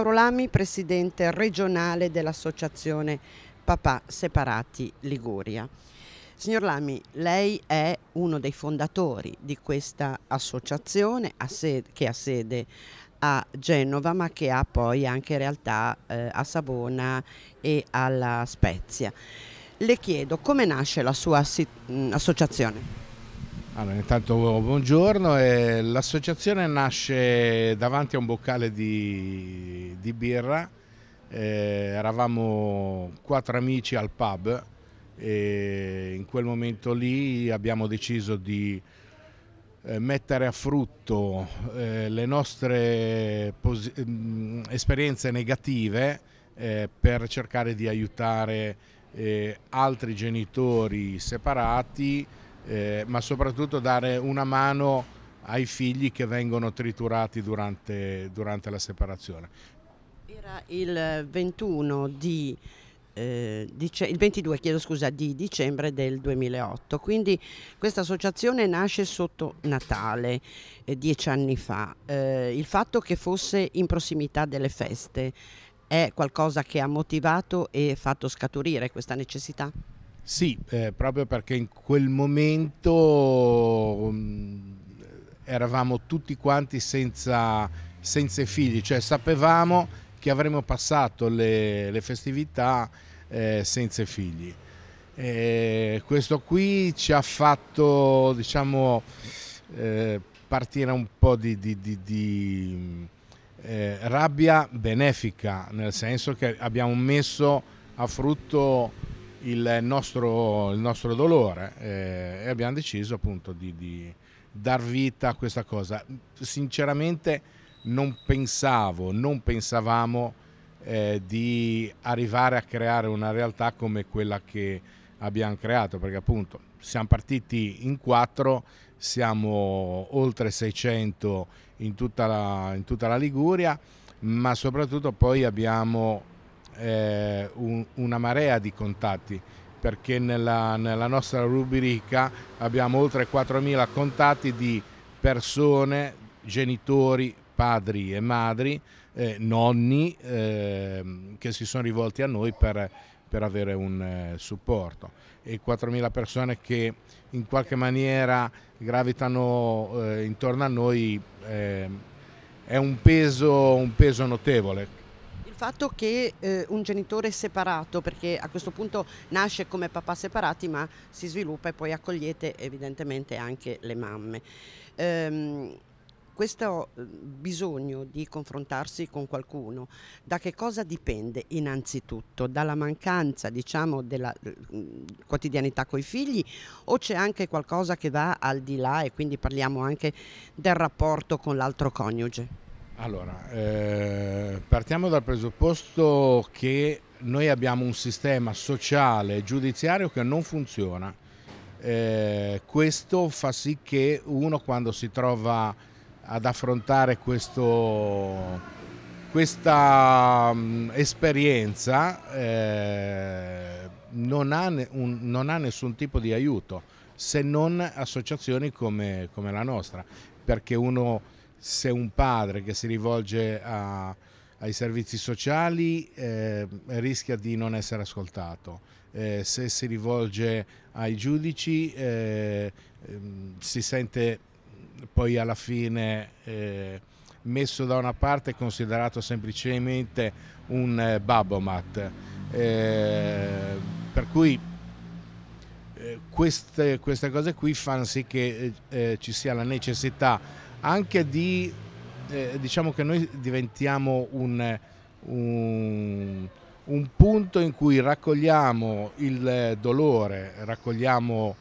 Mauro Lami, presidente regionale dell'associazione Papà Separati Liguria. Signor Lami, lei è uno dei fondatori di questa associazione che ha sede a Genova ma che ha poi anche realtà eh, a Savona e alla Spezia. Le chiedo come nasce la sua associazione? Allora, intanto buongiorno. Eh, l'associazione nasce davanti a un boccale di, di birra. Eh, eravamo quattro amici al pub e in quel momento lì abbiamo deciso di eh, mettere a frutto eh, le nostre mm, esperienze negative eh, per cercare di aiutare eh, altri genitori separati eh, ma soprattutto dare una mano ai figli che vengono triturati durante, durante la separazione. Era il 21 di eh, il 22 chiedo scusa, di dicembre del 2008. Quindi questa associazione nasce sotto Natale, eh, dieci anni fa. Eh, il fatto che fosse in prossimità delle feste è qualcosa che ha motivato e fatto scaturire questa necessità? Sì, eh, proprio perché in quel momento mh, mm, eravamo tutti quanti senza, senza, figli, cioè sapevamo che avremmo passato le, le festività eh, senza figli. E questo qui ci ha fatto diciamo, eh, partire un po' di, di, di, di eh, rabbia benefica, nel senso che abbiamo messo a frutto il nostro, il nostro dolore eh, e abbiamo deciso appunto di, di, dar vita a questa cosa. Sinceramente non pensavo, non pensavamo eh, di arrivare a creare una realtà come quella che abbiamo creato, perché appunto siamo partiti in quattro, siamo oltre 600 in tutta la, in tutta la Liguria, ma soprattutto poi abbiamo eh, un, una marea di contatti perché nella, nella, nostra rubrica abbiamo oltre 4.000 contatti di persone, genitori, padri e madri, eh, nonni eh, che si sono rivolti a noi per, per avere un eh, supporto e 4.000 persone che in qualche maniera gravitano eh, intorno a noi ehm, è un peso, un peso notevole fatto che eh, un genitore separato, perché a questo punto nasce come papà separati, ma si sviluppa e poi accogliete evidentemente anche le mamme. Ehm, questo mm, bisogno di confrontarsi con qualcuno, da che cosa dipende innanzitutto? Dalla mancanza diciamo, della mm, quotidianità coi figli o c'è anche qualcosa che va al di là e quindi parliamo anche del rapporto con l'altro coniuge? Allora, eh, partiamo dal presupposto che noi abbiamo un sistema sociale e giudiziario che non funziona. Eh, questo fa sì che uno quando si trova ad affrontare questo, questa um, esperienza eh, non, ha un, non, ha nessun tipo di aiuto se non associazioni come, come la nostra, perché uno se un padre che si rivolge a, ai servizi sociali eh, rischia di non essere ascoltato. Eh, se si rivolge ai giudici eh, ehm, si sente poi alla fine eh, messo da una parte e considerato semplicemente un eh, babomat. Eh, per cui queste, queste, cose qui fanno sì che ci sia la necessità anche di, eh, diciamo che noi diventiamo un, un, un, punto in cui raccogliamo il dolore, raccogliamo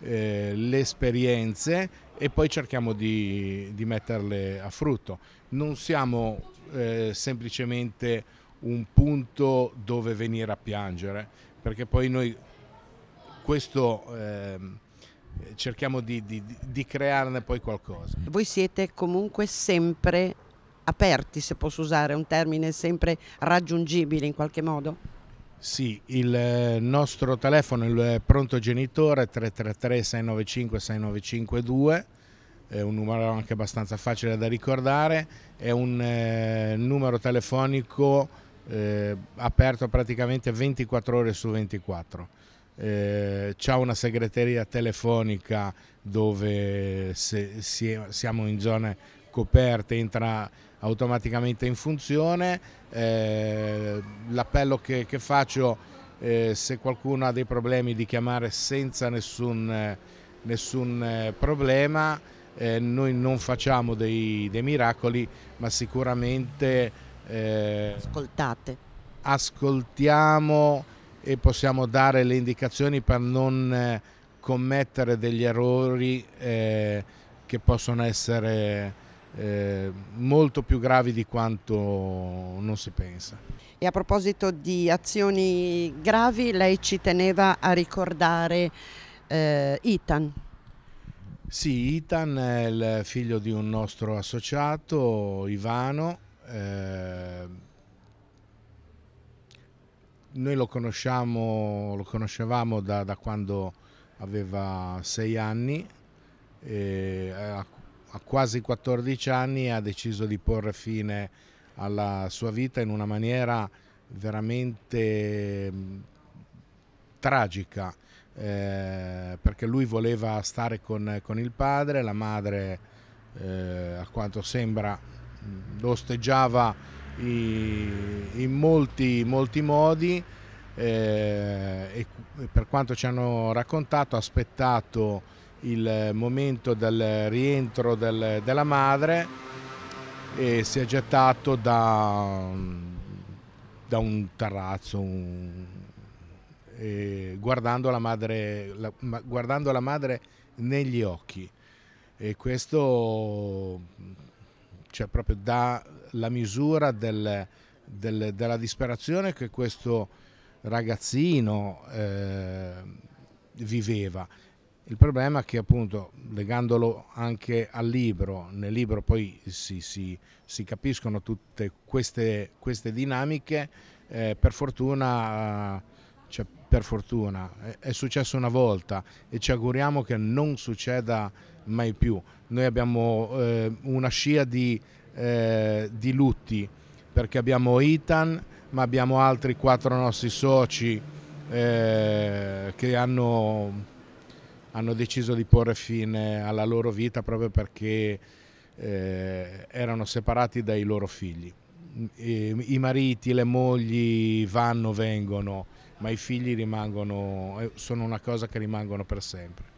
eh, le esperienze e poi cerchiamo di, di metterle a frutto. Non siamo eh, semplicemente un punto dove venire a piangere, perché poi noi questo... Eh, eh, cerchiamo di, di, di crearne poi qualcosa. Voi siete comunque sempre aperti, se posso usare un termine, sempre raggiungibili in qualche modo? Sì, il eh, nostro telefono, il eh, pronto genitore 333-695-6952, è un numero anche abbastanza facile da ricordare, è un eh, numero telefonico eh, aperto praticamente 24 ore su 24 eh, c'ha una segreteria telefonica dove se, si, siamo in zone coperte entra automaticamente in funzione. Eh, l'appello che, che faccio eh, se qualcuno ha dei problemi di chiamare senza nessun, nessun eh, problema. Eh, noi non facciamo dei, dei miracoli, ma sicuramente eh, ascoltate. Ascoltiamo e possiamo dare le indicazioni per non eh, commettere degli errori eh, che possono essere eh, molto più gravi di quanto non si pensa. E a proposito di azioni gravi, lei ci teneva a ricordare eh, Itan. Sì, Itan è il figlio di un nostro associato, Ivano eh, noi lo, lo conoscevamo da, da, quando aveva sei anni, a, a quasi 14 anni ha deciso di porre fine alla sua vita in una maniera veramente mm, tragica eh, perché lui voleva stare con, con il padre, la madre eh, a quanto sembra lo mm, osteggiava in molti, molti modi eh, e per quanto ci hanno raccontato ha aspettato il momento del rientro del, della madre e si è gettato da, da un terrazzo un, guardando, la madre, la, guardando la madre negli occhi e questo cioè proprio da la misura del, del, della disperazione che questo ragazzino eh, viveva. Il problema è che appunto legandolo anche al libro, nel libro poi si, si, si capiscono tutte queste, queste dinamiche, eh, per fortuna, cioè, per fortuna è, è, successo una volta e ci auguriamo che non succeda mai più. Noi abbiamo eh, una scia di eh, di lutti perché abbiamo Itan ma abbiamo altri quattro nostri soci eh, che hanno, hanno, deciso di porre fine alla loro vita proprio perché eh, erano separati dai loro figli. E, I mariti, le mogli vanno, vengono, ma i figli rimangono, eh, sono una cosa che rimangono per sempre.